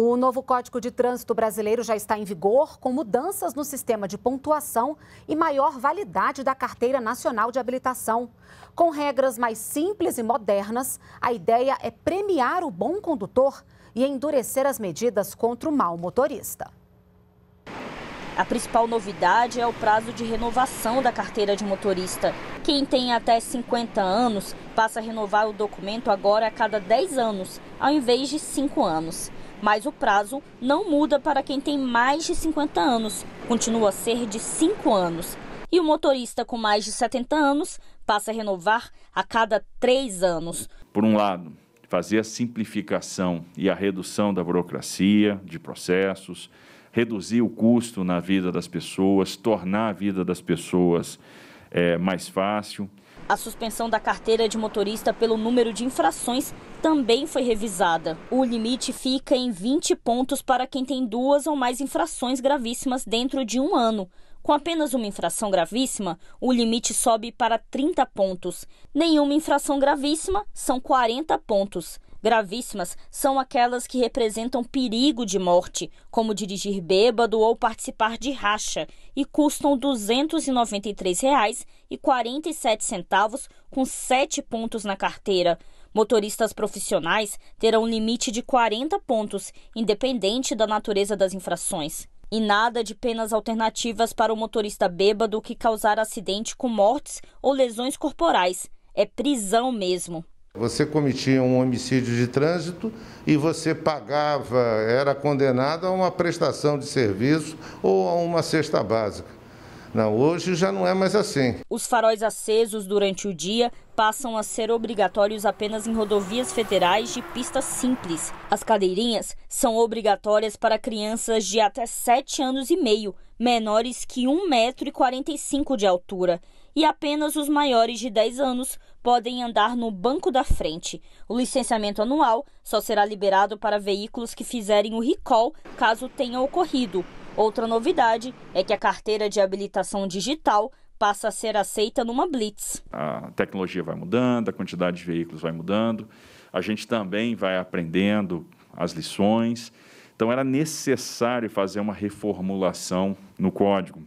O novo Código de Trânsito Brasileiro já está em vigor, com mudanças no sistema de pontuação e maior validade da Carteira Nacional de Habilitação. Com regras mais simples e modernas, a ideia é premiar o bom condutor e endurecer as medidas contra o mau motorista. A principal novidade é o prazo de renovação da carteira de motorista. Quem tem até 50 anos passa a renovar o documento agora a cada 10 anos, ao invés de 5 anos mas o prazo não muda para quem tem mais de 50 anos, continua a ser de 5 anos. E o motorista com mais de 70 anos passa a renovar a cada 3 anos. Por um lado, fazer a simplificação e a redução da burocracia, de processos, reduzir o custo na vida das pessoas, tornar a vida das pessoas é, mais fácil. A suspensão da carteira de motorista pelo número de infrações também foi revisada. O limite fica em 20 pontos para quem tem duas ou mais infrações gravíssimas dentro de um ano. Com apenas uma infração gravíssima, o limite sobe para 30 pontos. Nenhuma infração gravíssima são 40 pontos. Gravíssimas são aquelas que representam perigo de morte, como dirigir bêbado ou participar de racha, e custam R$ 293,47 com 7 pontos na carteira. Motoristas profissionais terão limite de 40 pontos, independente da natureza das infrações. E nada de penas alternativas para o motorista bêbado que causar acidente com mortes ou lesões corporais. É prisão mesmo. Você cometia um homicídio de trânsito e você pagava, era condenado a uma prestação de serviço ou a uma cesta básica. Não, hoje já não é mais assim. Os faróis acesos durante o dia passam a ser obrigatórios apenas em rodovias federais de pista simples. As cadeirinhas são obrigatórias para crianças de até 7 anos e meio, menores que 1,45m de altura. E apenas os maiores de 10 anos podem andar no banco da frente. O licenciamento anual só será liberado para veículos que fizerem o recall caso tenha ocorrido. Outra novidade é que a carteira de habilitação digital passa a ser aceita numa blitz. A tecnologia vai mudando, a quantidade de veículos vai mudando, a gente também vai aprendendo as lições. Então era necessário fazer uma reformulação no código.